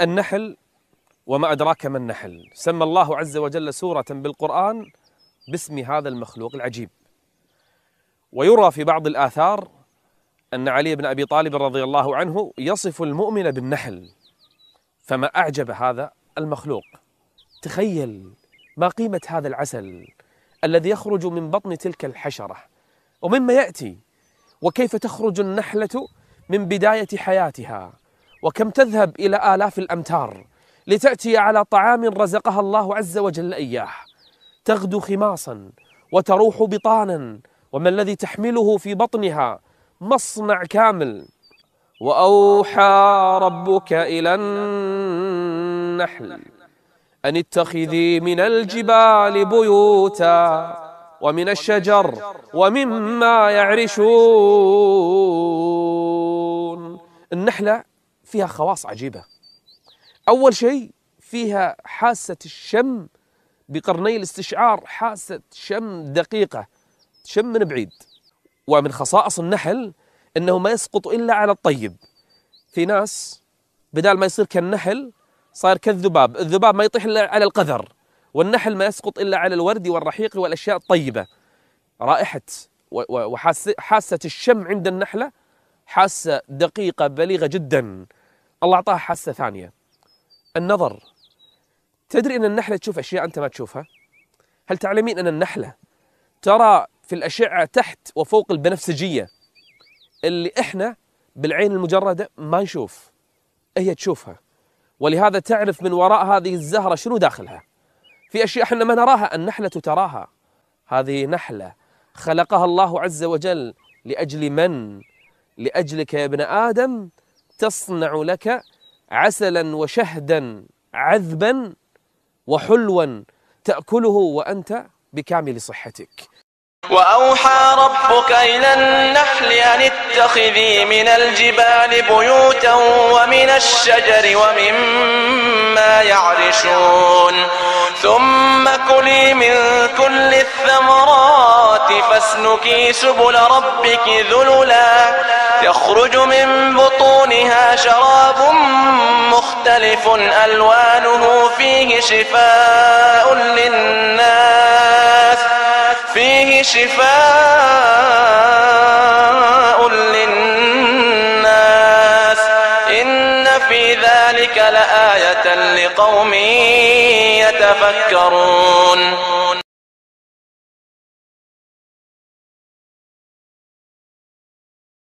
النحل وما أدراك ما النحل سمى الله عز وجل سورة بالقرآن باسم هذا المخلوق العجيب ويرى في بعض الآثار أن علي بن أبي طالب رضي الله عنه يصف المؤمن بالنحل فما أعجب هذا المخلوق تخيل ما قيمة هذا العسل الذي يخرج من بطن تلك الحشرة ومما يأتي وكيف تخرج النحلة من بداية حياتها وكم تذهب إلى آلاف الأمتار لتأتي على طعام رزقها الله عز وجل إياه تغدو خماصا وتروح بطانا وما الذي تحمله في بطنها مصنع كامل وأوحى ربك إلى النحل أن اتخذي من الجبال بيوتا ومن الشجر ومما يعرشون النحلة فيها خواص عجيبة أول شيء فيها حاسة الشم بقرني الاستشعار حاسة شم دقيقة شم من بعيد ومن خصائص النحل أنه ما يسقط إلا على الطيب في ناس بدال ما يصير كالنحل صار كالذباب الذباب ما يطيح إلا على القذر والنحل ما يسقط إلا على الورد والرحيق والأشياء الطيبة رائحة وحاسة الشم عند النحلة حاسة دقيقة بليغة جدا الله أعطاها حاسة ثانية النظر تدري أن النحلة تشوف أشياء أنت ما تشوفها هل تعلمين أن النحلة ترى في الأشعة تحت وفوق البنفسجية اللي إحنا بالعين المجردة ما نشوف هي تشوفها ولهذا تعرف من وراء هذه الزهرة شنو داخلها في أشياء احنا ما نراها النحلة تراها هذه نحلة خلقها الله عز وجل لأجل من لأجلك يا ابن آدم تصنع لك عسلا وشهدا عذبا وحلوا تأكله وأنت بكامل صحتك وأوحى ربك إلى النحل أن اتخذي من الجبال بيوتا ومن الشجر ومما يعرشون ثم كلي من كل الثمرات فاسلكي سبل ربك ذللا يخرج من بطونها شراب مختلف ألوانه فيه شفاء شفاء للناس إن في ذلك لآية لقوم يتفكرون